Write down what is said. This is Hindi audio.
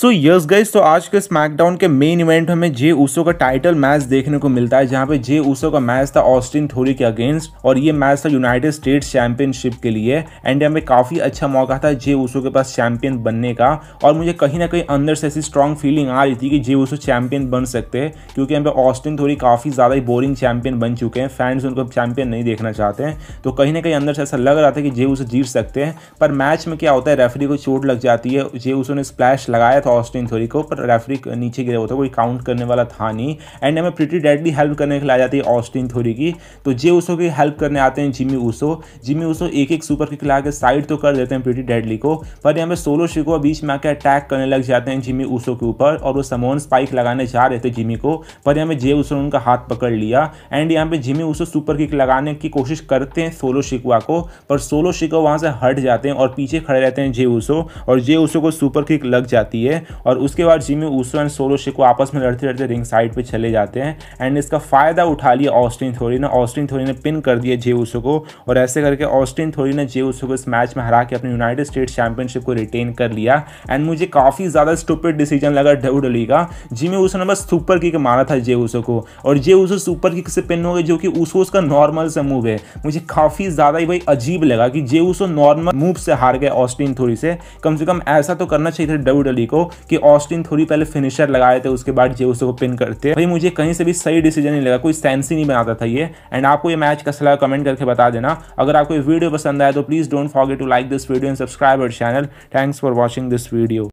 सो यस गाइस तो आज के स्मैकडाउन के मेन इवेंट हमें जे ऊसो का टाइटल मैच देखने को मिलता है जहां पे जे ऊसो का मैच था ऑस्टिन थोरी के अगेंस्ट और ये मैच था यूनाइटेड स्टेट्स चैंपियनशिप के लिए एंड हमें काफ़ी अच्छा मौका था जे ऊसो के पास चैंपियन बनने का और मुझे कहीं ना कहीं अंदर से ऐसी स्ट्रॉन्ग फीलिंग आ रही थी कि जे ऊसो चैंपियन बन सकते हैं क्योंकि हम पे ऑस्टिन थोरी काफ़ी ज़्यादा ही बोरिंग चैंपियन बन चुके हैं फैंस उनको चैंपियन नहीं देखना चाहते हैं तो कहीं ना कहीं अंदर से ऐसा लग रहा था कि जे ऊसो जीत सकते हैं पर मैच में क्या होता है रेफरी को चोट लग जाती है जे ऊसो ने स्प्लैश लगाया गया था ऑस्टिन थोरी को पर रेफरी नीचे गिरा हुआ था कोई काउंट करने वाला था नहीं एंड हमें प्रिटी डेडली हेल्प करने के लिए आ जाती है ऑस्टिन थोरी की तो जे उसो की हेल्प करने आते हैं जिमी उसो जिमी उसो एक एक सुपर किक ला के साइड तो कर देते हैं प्रिटी डेडली को पर यहाँ पर सोलो शिको बीच में आकर अटैक करने लग जाते हैं जिमी उसो के ऊपर और वो समोन स्पाइक लगाने जा रहे थे जिमी को पर यहाँ पर जे उसो ने उनका हाथ पकड़ लिया एंड यहाँ पर जिमी उसो सुपर किक लगाने की कोशिश करते हैं सोलो शिकवा को पर सोलो शिकवा वहाँ से हट जाते हैं और पीछे खड़े रहते हैं जे उसो और जे उसो को सुपर किक लग जाती है है और उसके बाद Jimmy Uso and Solo Sikoa आपस में लड़ते लड़ते रिंग साइड पर चले जाते हैं एंड इसका फ़ायदा उठा लिया ऑस्टिन थोरी ने ऑस्टिन थोरी ने पिन कर दिया जे ऊसो को और ऐसे करके ऑस्टिन थोरी ने जे ऊसो को इस मैच में हरा के अपने यूनाइटेड स्टेट चैंपियनशिप को रिटेन कर लिया एंड मुझे काफ़ी ज़्यादा स्टूपिड डिसीजन लगा डब्ल्यू डब्ल्यू का जिमी ऊसो ने बस सुपर किक मारा था जे ऊसो को और जे ऊसो सुपर किक से पिन हो गए जो कि ऊसोस उसका नॉर्मल से मूव है मुझे काफ़ी ज़्यादा ही भाई अजीब लगा कि जे ऊसो नॉर्मल मूव से हार गए ऑस्टिन थोड़ी से कम से कम ऐसा तो करना चाहिए था डब्ल्यू को कि ऑस्टिन थोड़ी पहले फिनिशर लगाए थे उसके बाद जे उसको पिन करते भाई मुझे कहीं से भी सही डिसीजन नहीं लगा कोई सेंस ही नहीं बनाता था ये एंड आपको ये मैच का सलाह कमेंट करके बता देना अगर आपको ये वीडियो पसंद आया तो please don't forget to like this video and subscribe our channel thanks for watching this video